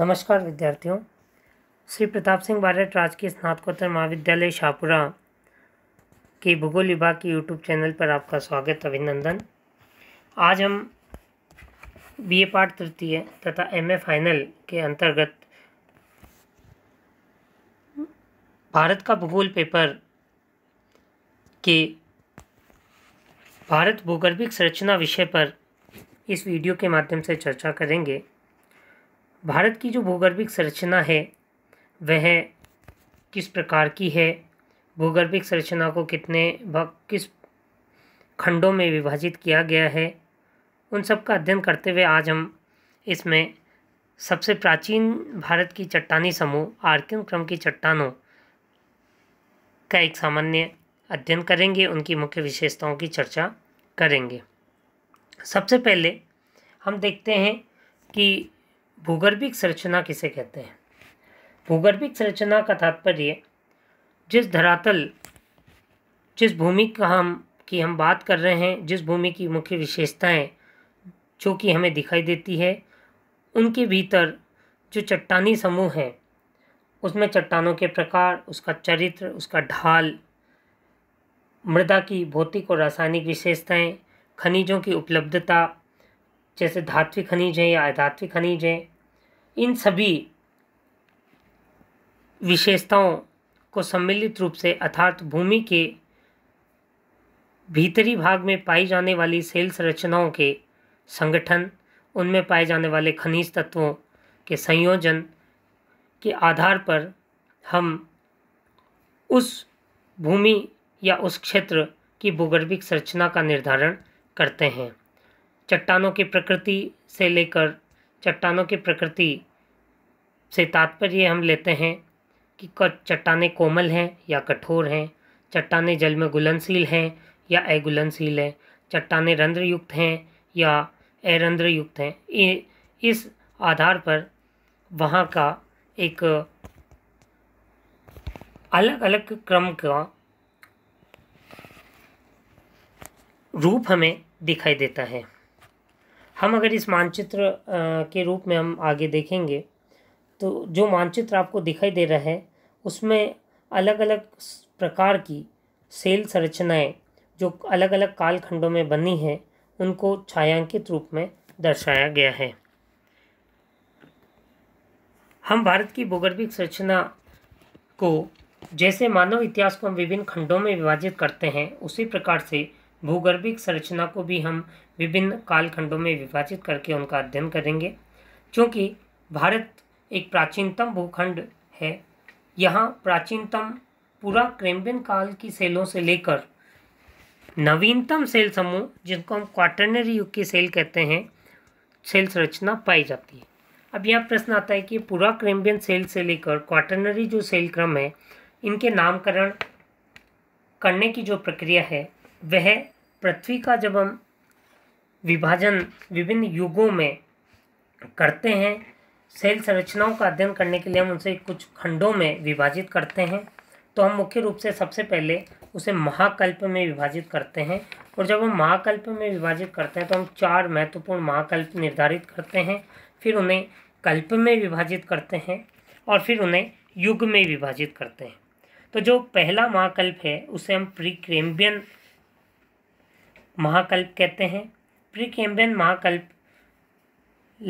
नमस्कार विद्यार्थियों श्री प्रताप सिंह भारत राजकीय स्नातकोत्तर महाविद्यालय शाहपुरा के भूगोल विभाग के यूट्यूब चैनल पर आपका स्वागत अभिनंदन आज हम बीए पाठ तृतीय तथा एमए फाइनल के अंतर्गत भारत का भूगोल पेपर के भारत भूगर्भिक संरचना विषय पर इस वीडियो के माध्यम से चर्चा करेंगे भारत की जो भूगर्भिक संरचना है वह किस प्रकार की है भूगर्भिक संरचना को कितने भाग किस खंडों में विभाजित किया गया है उन सब का अध्ययन करते हुए आज हम इसमें सबसे प्राचीन भारत की चट्टानी समूह आर्कियन क्रम की चट्टानों का एक सामान्य अध्ययन करेंगे उनकी मुख्य विशेषताओं की चर्चा करेंगे सबसे पहले हम देखते हैं कि भूगर्भिक संरचना किसे कहते हैं भूगर्भिक संरचना का तात्पर्य जिस धरातल जिस भूमि का हम की हम बात कर रहे हैं जिस भूमि की मुख्य विशेषताएं जो कि हमें दिखाई देती है उनके भीतर जो चट्टानी समूह हैं उसमें चट्टानों के प्रकार उसका चरित्र उसका ढाल मृदा की भौतिक और रासायनिक विशेषताएं खनिजों की उपलब्धता जैसे धात्विक खनिज हैं या अधात्विक खनिज हैं इन सभी विशेषताओं को सम्मिलित रूप से अर्थात भूमि के भीतरी भाग में पाई जाने वाली सेल संरचनाओं के संगठन उनमें पाए जाने वाले खनिज तत्वों के संयोजन के आधार पर हम उस भूमि या उस क्षेत्र की भूगर्भिक संरचना का निर्धारण करते हैं चट्टानों की प्रकृति से लेकर चट्टानों की प्रकृति से तात्पर्य हम लेते हैं कि चट्टाने कोमल हैं या कठोर हैं चट्टाने जल में घुलनशील हैं या अघुलनशील हैं चट्टाने रंध्रयुक्त हैं या अरंध्रयुक्त हैं इस आधार पर वहाँ का एक अलग अलग क्रम का रूप हमें दिखाई देता है हम अगर इस मानचित्र के रूप में हम आगे देखेंगे तो जो मानचित्र आपको दिखाई दे रहा है उसमें अलग अलग प्रकार की सेल संरचनाएँ जो अलग अलग कालखंडों में बनी हैं उनको छायांकित रूप में दर्शाया गया है हम भारत की भूगर्भिक संरचना को जैसे मानव इतिहास को हम विभिन्न खंडों में विभाजित करते हैं उसी प्रकार से भूगर्भिक संरचना को भी हम विभिन्न कालखंडों में विभाजित करके उनका अध्ययन करेंगे क्योंकि भारत एक प्राचीनतम भूखंड है यहाँ प्राचीनतम पूरा क्रेम्बियन काल की सेलों से लेकर नवीनतम सेल समूह जिनको हम क्वाटर्नरी युग की सेल कहते हैं सेल संरचना पाई जाती है अब यहाँ प्रश्न आता है कि पूरा क्रेम्बियन सेल से लेकर क्वाटर्नरी जो सेल क्रम है इनके नामकरण करने की जो प्रक्रिया है वह पृथ्वी का जब हम विभाजन विभिन्न युगों में करते हैं सेल संरचनाओं का अध्ययन करने के लिए हम उनसे कुछ खंडों में विभाजित करते हैं तो हम मुख्य रूप से सबसे पहले उसे महाकल्प में विभाजित करते हैं और जब हम महाकल्प में विभाजित करते हैं तो हम चार महत्वपूर्ण महाकल्प निर्धारित करते हैं फिर उन्हें कल्प में विभाजित करते हैं और फिर उन्हें युग में विभाजित करते हैं तो जो पहला महाकल्प है उसे हम प्री क्रेम्बियन महाकल्प कहते हैं प्री कैम्ब्रियन महाकल्प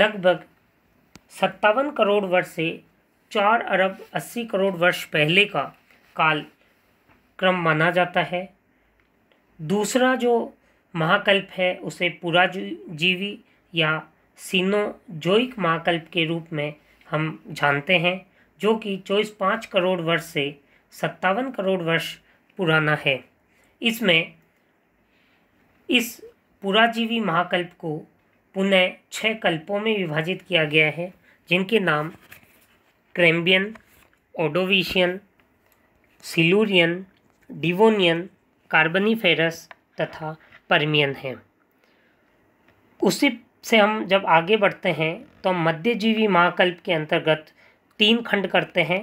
लगभग सत्तावन करोड़ वर्ष से चार अरब अस्सी करोड़ वर्ष पहले का काल क्रम माना जाता है दूसरा जो महाकल्प है उसे पूरा जीवी या सीनोजोइक महाकल्प के रूप में हम जानते हैं जो कि चौबीस पाँच करोड़ वर्ष से सत्तावन करोड़ वर्ष पुराना है इसमें इस पुराजीवी महाकल्प को पुनः छः कल्पों में विभाजित किया गया है जिनके नाम Cambrian Ordovician Silurian Devonian Carboniferous तथा परमियन हैं उसी से हम जब आगे बढ़ते हैं तो हम मध्यजीवी महाकल्प के अंतर्गत तीन खंड करते हैं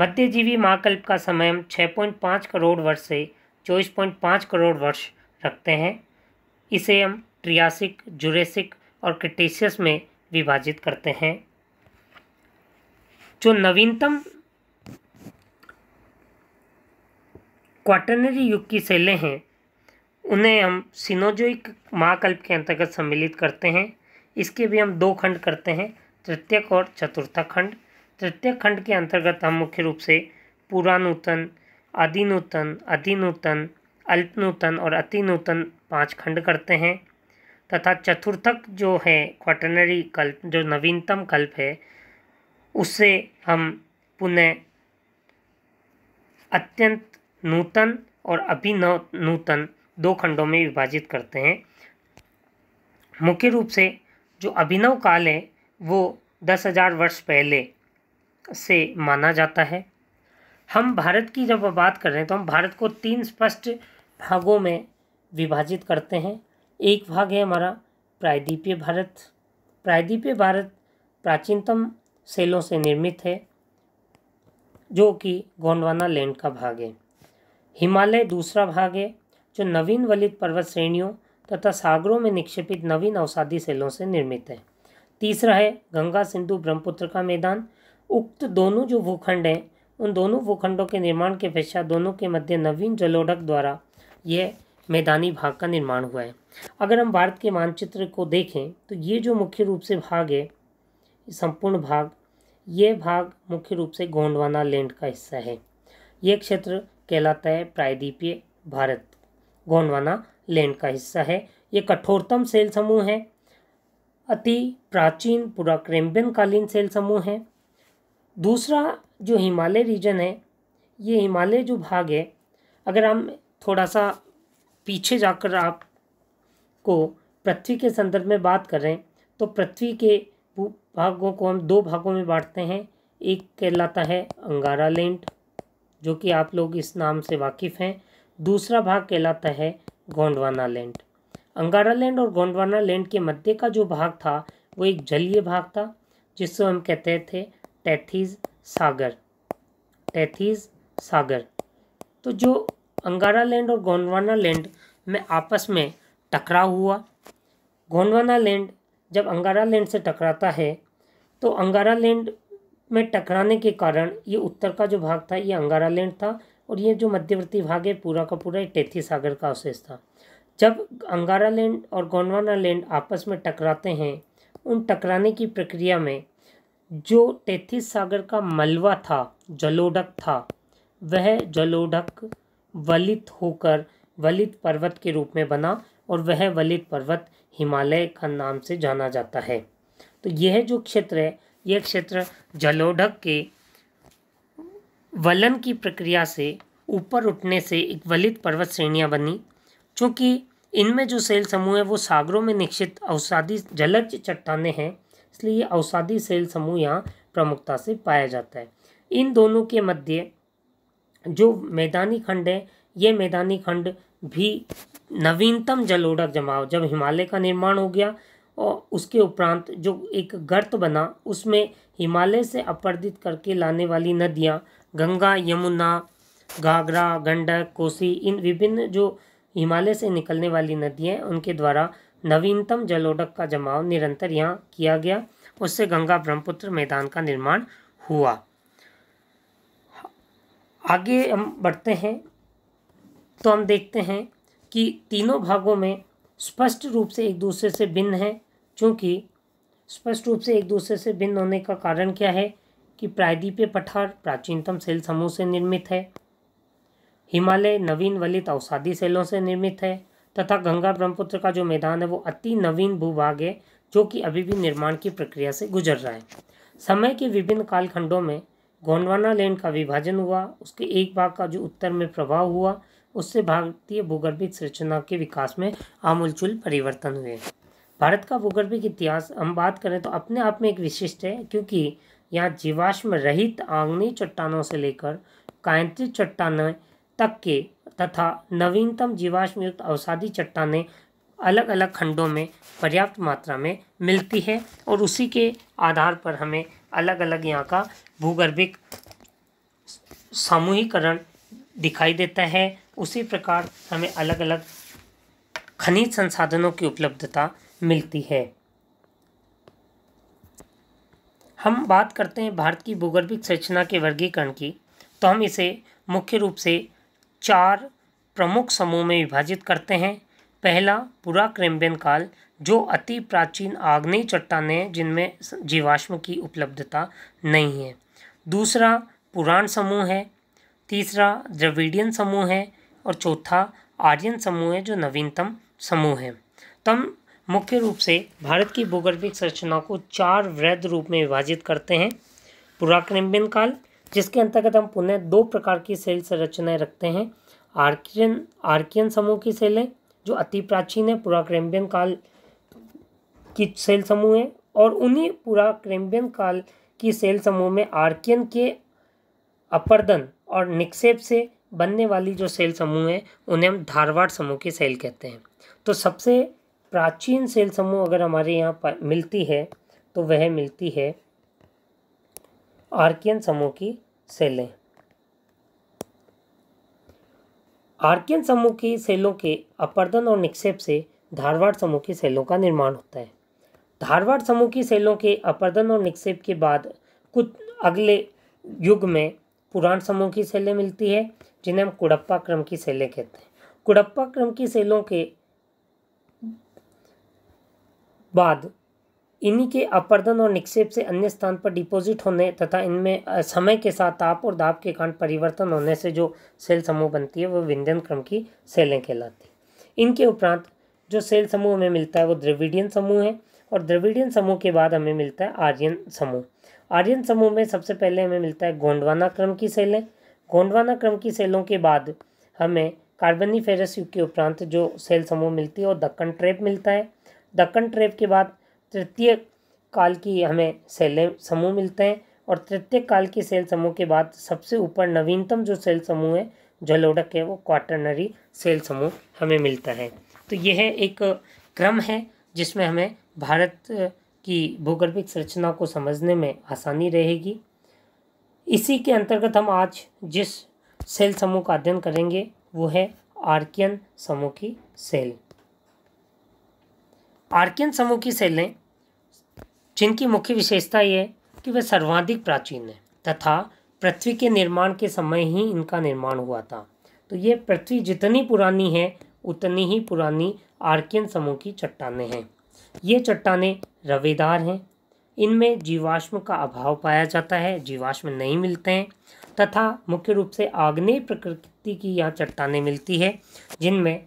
मध्यजीवी महाकल्प का समय हम छः पॉइंट पाँच करोड़ वर्ष से चौबीस पॉइंट पाँच करोड़ वर्ष रखते हैं इसे हम ट्रियासिक जुरेसिक और क्रिटेशियस में विभाजित करते हैं जो नवीनतम क्वाटनरी युग की शैलें हैं उन्हें हम सिनोजोइक महाकल्प के अंतर्गत सम्मिलित करते हैं इसके भी हम दो खंड करते हैं तृतीयक और चतुर्थक खंड तृतीय खंड के अंतर्गत हम मुख्य रूप से पुरानूतन आदिनूतन अधिनूतन अल्पनूतन और अतिनूतन पाँच खंड करते हैं तथा चतुर्थक जो है क्वाटनरी कल्प जो नवीनतम कल्प है उससे हम पुनः अत्यंत नूतन और अभिनव नूतन दो खंडों में विभाजित करते हैं मुख्य रूप से जो अभिनव काल है वो दस हजार वर्ष पहले से माना जाता है हम भारत की जब बात कर रहे हैं तो हम भारत को तीन स्पष्ट भागों में विभाजित करते हैं एक भाग है हमारा प्रायद्वीपीय भारत प्रायद्वीपीय भारत प्राचीनतम सेलों से निर्मित है जो कि गोंडवाना लैंड का भाग है हिमालय दूसरा भाग है जो नवीन वलित पर्वत श्रेणियों तथा सागरों में निक्षेपित नवीन अवसादी सेलों से निर्मित है तीसरा है गंगा सिंधु ब्रह्मपुत्र का मैदान उक्त दोनों जो भूखंड हैं उन दोनों भूखंडों के निर्माण के पश्चात दोनों के मध्य नवीन जलोढ़क द्वारा यह मैदानी भाग का निर्माण हुआ है अगर हम भारत के मानचित्र को देखें तो ये जो मुख्य रूप से भाग है संपूर्ण भाग ये भाग मुख्य रूप से गोंडवाना लैंड का हिस्सा है यह क्षेत्र कहलाता है प्रायद्वीपीय भारत गोंडवाना लैंड का हिस्सा है ये कठोरतम सेल समूह है अति प्राचीन पूरा कालीन सेल समूह है दूसरा जो हिमालय रीजन है ये हिमालय जो भाग है अगर हम थोड़ा सा पीछे जाकर आप को पृथ्वी के संदर्भ में बात करें तो पृथ्वी के भागों को हम दो भागों में बांटते हैं एक कहलाता है अंगारा लैंड जो कि आप लोग इस नाम से वाकिफ़ हैं दूसरा भाग कहलाता है गोंडवाना लैंड अंगारा लैंड और गोंडवाना लैंड के मध्य का जो भाग था वो एक जलीय भाग था जिसको हम कहते थे टैथीज सागर टैथीज सागर तो जो अंगारा लैंड और गोंडवाना लैंड में आपस में टकराव हुआ गोंडवाना लैंड जब अंगारा लैंड से टकराता है तो अंगारा लैंड में टकराने के कारण ये उत्तर का जो भाग था ये अंगारा लैंड था और ये जो मध्यवर्ती भाग है पूरा का पूरा ये टेथी सागर का अवशेष था जब अंगारा लैंड और गोंडवाना लैंड आपस में टकराते हैं उन टकराने की प्रक्रिया में जो टेथिस सागर का मलवा था जलोडक था वह जलोडक वलित होकर वलित पर्वत के रूप में बना और वह वलित पर्वत हिमालय का नाम से जाना जाता है तो यह जो क्षेत्र है यह क्षेत्र जलोढ़क के वलन की प्रक्रिया से ऊपर उठने से एक वलित पर्वत श्रेणियाँ बनी चूँकि इनमें जो सेल समूह है वो सागरों में निक्षित औसादी जलज चट्टाने हैं इसलिए ये अवसादी सेल समूह यहाँ प्रमुखता से पाया जाता है इन दोनों के मध्य जो मैदानी खंड है ये मैदानी खंड भी नवीनतम जलोढ़ जमाव जब हिमालय का निर्माण हो गया और उसके उपरांत जो एक गर्त बना उसमें हिमालय से अपर्दित करके लाने वाली नदियाँ गंगा यमुना घाघरा गंडक कोसी इन विभिन्न जो हिमालय से निकलने वाली नदियाँ उनके द्वारा नवीनतम जलोढ़ का जमाव निरंतर यहाँ किया गया उससे गंगा ब्रह्मपुत्र मैदान का निर्माण हुआ आगे हम बढ़ते हैं तो हम देखते हैं कि तीनों भागों में स्पष्ट रूप से एक दूसरे से भिन्न है क्योंकि स्पष्ट रूप से एक दूसरे से भिन्न होने का कारण क्या है कि प्रायद्वीपीय पठार प्राचीनतम सेल समूह से निर्मित है हिमालय नवीन वलित औसादी सेलों से निर्मित है तथा गंगा ब्रह्मपुत्र का जो मैदान है वो अति नवीन भूभाग है जो कि अभी भी निर्माण की प्रक्रिया से गुजर रहा है समय के विभिन्न कालखंडों में गोंडवाना लैंड का विभाजन हुआ उसके एक भाग का जो उत्तर में प्रभाव हुआ उससे भारतीय भूगर्भिक संरचना के विकास में आमूलचूल परिवर्तन हुए भारत का भूगर्भिक इतिहास हम बात करें तो अपने आप में एक विशिष्ट है क्योंकि यहाँ जीवाश्म रहित आंगनी चट्टानों से लेकर कायंत्रित चट्टानें तक के तथा नवीनतम जीवाश्म युक्त अवसादी चट्टानें अलग अलग खंडों में पर्याप्त मात्रा में मिलती है और उसी के आधार पर हमें अलग अलग यहाँ का भूगर्भिक सामूहिकरण दिखाई देता है उसी प्रकार हमें अलग अलग खनिज संसाधनों की उपलब्धता मिलती है हम बात करते हैं भारत की भूगर्भिक संरचना के वर्गीकरण की तो हम इसे मुख्य रूप से चार प्रमुख समूह में विभाजित करते हैं पहला पूरा क्रेम्बियन काल जो अति प्राचीन आग्नेय चट्टानें जिनमें जीवाश्म की उपलब्धता नहीं है दूसरा पुराण समूह है तीसरा द्रविडियन समूह है और चौथा आर्यन समूह है जो नवीनतम समूह है तो हम मुख्य रूप से भारत की भूगर्भिक संरचना को चार वृद्ध रूप में विभाजित करते हैं पुराक्रिम्बिन काल जिसके अंतर्गत हम पुनः दो प्रकार की सेल संरचनाएं रखते हैं आर्कियन आर्कियन समूह की सेलें जो अति प्राचीन है पूरा क्रेम्बियन काल की सेल समूह है और उन्हीं पूरा क्रेम्बियन काल की सेल समूह में आर्कियन के अपर्दन और निक्षेप से बनने वाली जो सेल समूह है उन्हें हम धारवाड़ समूह की सेल कहते हैं तो सबसे प्राचीन सेल समूह अगर हमारे यहाँ मिलती है तो वह मिलती है आर्कियन समूह की सेलें आर्कियन समूह की सेलों के अपर्दन और निक्षेप से धारवाड़ समूह की सेलों का निर्माण होता है धारवाड़ समूह की सेलों के अपर्दन और निक्षेप के बाद कुछ अगले युग में पुराण समूह की सेलें मिलती है जिन्हें हम कुड़प्पा क्रम की सेलें कहते हैं कुड़प्पा क्रम की सेलों के बाद इन्हीं के अपर्दन और निक्षेप से अन्य स्थान पर डिपॉजिट होने तथा इनमें समय के साथ ताप और दाब के कारण परिवर्तन होने से जो सेल समूह बनती है वह विंध्यन क्रम की सेलें कहलाती हैं इनके उपरांत जो सेल समूह हमें मिलता है वो द्रविडियन समूह है और द्रविडियन समूह के बाद हमें मिलता है आर्यन समूह आर्यन समूह में सबसे पहले हमें मिलता है गोंडवाना क्रम की सेलें गोंडवाना क्रम की सेलों के बाद हमें कार्बनी फेरस युग के उपरांत जो सेल समूह मिलती है वो दक्कन ट्रेप मिलता है दक्कन ट्रेप के बाद तृतीय काल की हमें सेल समूह मिलते हैं और तृतीय काल की सेल समूह के बाद सबसे ऊपर नवीनतम जो सेल समूह है जलोडक है वो क्वाटरनरी सेल समूह हमें मिलता है तो यह एक क्रम है जिसमें हमें भारत की भूगर्भिक संरचना को समझने में आसानी रहेगी इसी के अंतर्गत हम आज जिस सेल समूह का अध्ययन करेंगे वो है आर्कियन समूह की सेल आर्कियन समूह की शैलें जिनकी मुख्य विशेषता ये है कि वे सर्वाधिक प्राचीन हैं तथा पृथ्वी के निर्माण के समय ही इनका निर्माण हुआ था तो ये पृथ्वी जितनी पुरानी है उतनी ही पुरानी आर्कियन समूह की चट्टानें हैं ये चट्टानें रवेदार हैं इनमें जीवाश्म का अभाव पाया जाता है जीवाश्म नहीं मिलते हैं तथा मुख्य रूप से आग्नेय प्रकृति की यहाँ चट्टानें मिलती है जिनमें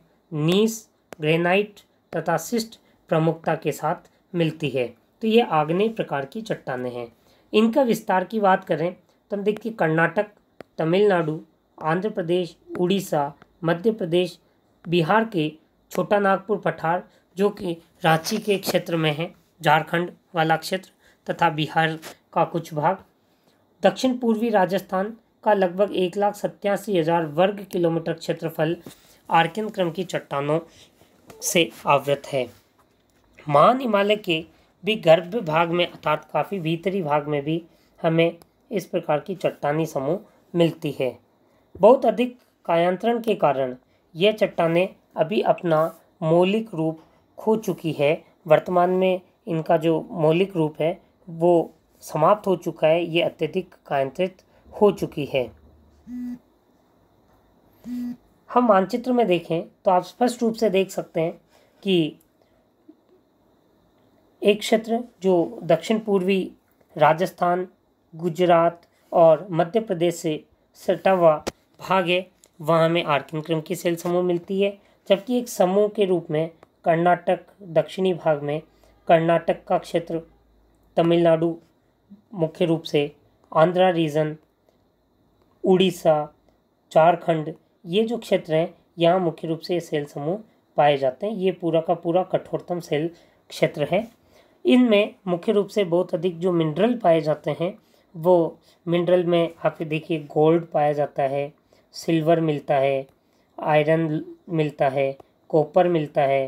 नीस ग्रेनाइट तथा सिस्ट प्रमुखता के साथ मिलती है तो ये आग्नेय प्रकार की चट्टानें हैं इनका विस्तार की बात करें तो हम देखिए कर्नाटक तमिलनाडु आंध्र प्रदेश उड़ीसा मध्य प्रदेश बिहार के छोटा नागपुर पठार जो कि रांची के क्षेत्र में है झारखंड वाला क्षेत्र तथा बिहार का कुछ भाग दक्षिण पूर्वी राजस्थान का लगभग एक लाख सत्यासी हज़ार वर्ग किलोमीटर क्षेत्रफल आर्कन क्रम की चट्टानों से आवृत है महान हिमालय के भी गर्भ भाग में अर्थात काफ़ी भीतरी भाग में भी हमें इस प्रकार की चट्टानी समूह मिलती है बहुत अधिक कायांतरण के कारण यह चट्टानें अभी अपना मौलिक रूप खो चुकी है वर्तमान में इनका जो मौलिक रूप है वो समाप्त हो चुका है ये अत्यधिक कायांतरित हो चुकी है हम मानचित्र में देखें तो आप स्पष्ट रूप से देख सकते हैं कि एक क्षेत्र जो दक्षिण पूर्वी राजस्थान गुजरात और मध्य प्रदेश से सटा हुआ भाग है वहाँ में आर्किन क्रम की सेल समूह मिलती है जबकि एक समूह के रूप में कर्नाटक दक्षिणी भाग में कर्नाटक का क्षेत्र तमिलनाडु मुख्य रूप से आंध्रा रीजन उड़ीसा झारखंड ये जो क्षेत्र हैं यहाँ मुख्य रूप से ये सेल समूह पाए जाते हैं ये पूरा का पूरा कठोरतम सेल क्षेत्र है इनमें मुख्य रूप से बहुत अधिक जो मिनरल पाए जाते हैं वो मिनरल में आप देखिए गोल्ड पाया जाता है सिल्वर मिलता है आयरन मिलता है कॉपर मिलता है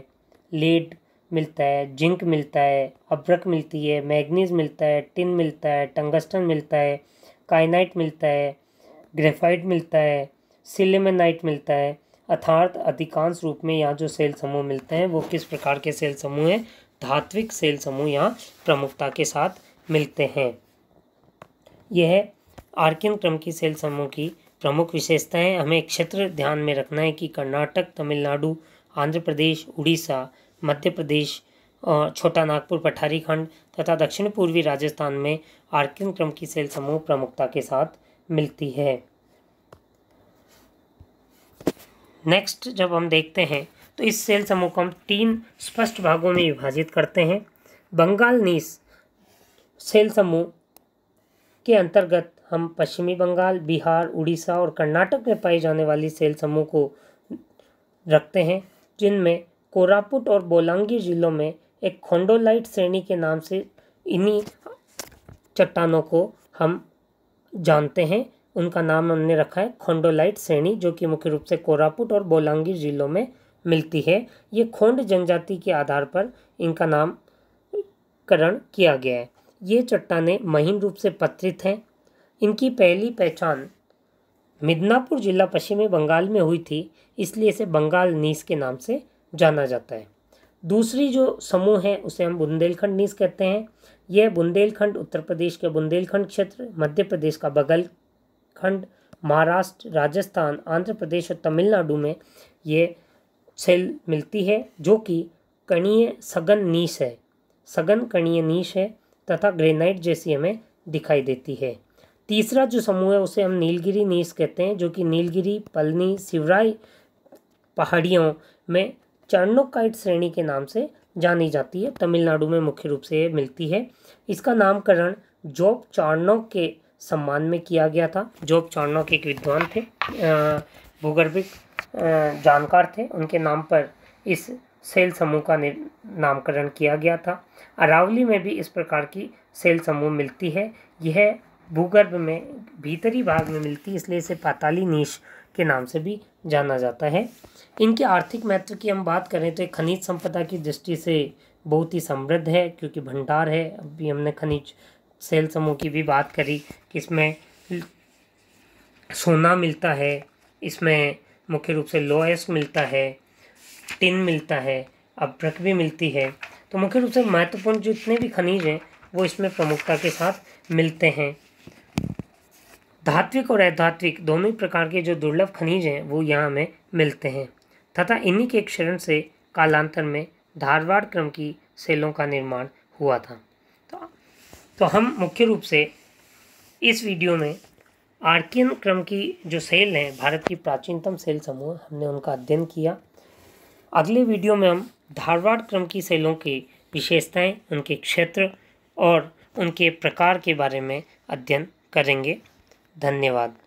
लेड मिलता है जिंक मिलता है अब्रक मिलती है मैग्नीज मिलता है टिन मिलता है टंगस्टन मिलता है काइनाइट मिलता है ग्रेफाइट मिलता है सिलेमेनाइट मिलता है अर्थात अधिकांश रूप में यहाँ जो सेल समूह मिलते हैं वो किस प्रकार के सेल समूह हैं धात्विक सेल समूह यहाँ प्रमुखता के साथ मिलते हैं यह आर्कियन क्रम की सेल समूह की प्रमुख विशेषताएं हमें क्षेत्र ध्यान में रखना है कि कर्नाटक तमिलनाडु आंध्र प्रदेश उड़ीसा मध्य प्रदेश और छोटा नागपुर पठारी खंड तथा दक्षिण पूर्वी राजस्थान में आर्कियन क्रम की सेल समूह प्रमुखता के साथ मिलती है नेक्स्ट जब हम देखते हैं तो इस सेल समूह को हम तीन स्पष्ट भागों में विभाजित करते हैं बंगाल नीस सेल समूह के अंतर्गत हम पश्चिमी बंगाल बिहार उड़ीसा और कर्नाटक में पाई जाने वाली सेल समूह को रखते हैं जिनमें कोरापुट और बोलांगीर जिलों में एक खोंडोलाइट श्रेणी के नाम से इन्हीं चट्टानों को हम जानते हैं उनका नाम हमने रखा है खोंडोलाइट श्रेणी जो कि मुख्य रूप से कोरापुट और बोलांगीर जिलों में मिलती है ये खोंड जनजाति के आधार पर इनका नामकरण किया गया है ये चट्टाने महीन रूप से पत्रित हैं इनकी पहली पहचान मिदनापुर जिला पश्चिमी बंगाल में हुई थी इसलिए इसे बंगाल नीस के नाम से जाना जाता है दूसरी जो समूह है उसे हम बुंदेलखंड नीस कहते हैं यह बुंदेलखंड उत्तर प्रदेश के बुंदेलखंड क्षेत्र मध्य प्रदेश का बगल खंड महाराष्ट्र राजस्थान आंध्र प्रदेश और तमिलनाडु में ये सेल मिलती है जो कि कणीय सघन नीश है सघन कणीय नीश है तथा ग्रेनाइट जैसी हमें दिखाई देती है तीसरा जो समूह है उसे हम नीलगिरी नीस कहते हैं जो कि नीलगिरी पलनी सिवराई पहाड़ियों में चर्नोकाइट श्रेणी के नाम से जानी जाती है तमिलनाडु में मुख्य रूप से मिलती है इसका नामकरण जॉब चार्नोक के सम्मान में किया गया था जॉब के एक विद्वान थे भूगर्भिक जानकार थे उनके नाम पर इस सेल समूह का नामकरण किया गया था अरावली में भी इस प्रकार की सेल समूह मिलती है यह भूगर्भ में भीतरी भाग में मिलती है इसलिए इसे पाताली नीश के नाम से भी जाना जाता है इनके आर्थिक महत्व की हम बात करें तो खनिज संपदा की दृष्टि से बहुत ही समृद्ध है क्योंकि भंडार है अभी हमने खनिज सेल समूह की भी बात करी कि इसमें सोना मिलता है इसमें मुख्य रूप से लोएस मिलता है टिन मिलता है अभ्रक भी मिलती है तो मुख्य रूप से महत्वपूर्ण जितने भी खनिज हैं वो इसमें प्रमुखता के साथ मिलते हैं धात्विक और अधात्विक दोनों ही प्रकार के जो दुर्लभ खनिज हैं वो यहाँ हमें मिलते हैं तथा इन्हीं के क्षरण से कालांतर में धारवाड़ क्रम की सेलों का निर्माण हुआ था तो, तो हम मुख्य रूप से इस वीडियो में आर्कियन क्रम की जो सेल हैं भारत की प्राचीनतम सेल समूह हमने उनका अध्ययन किया अगले वीडियो में हम धारवाड़ क्रम की सेलों की विशेषताएं उनके क्षेत्र और उनके प्रकार के बारे में अध्ययन करेंगे धन्यवाद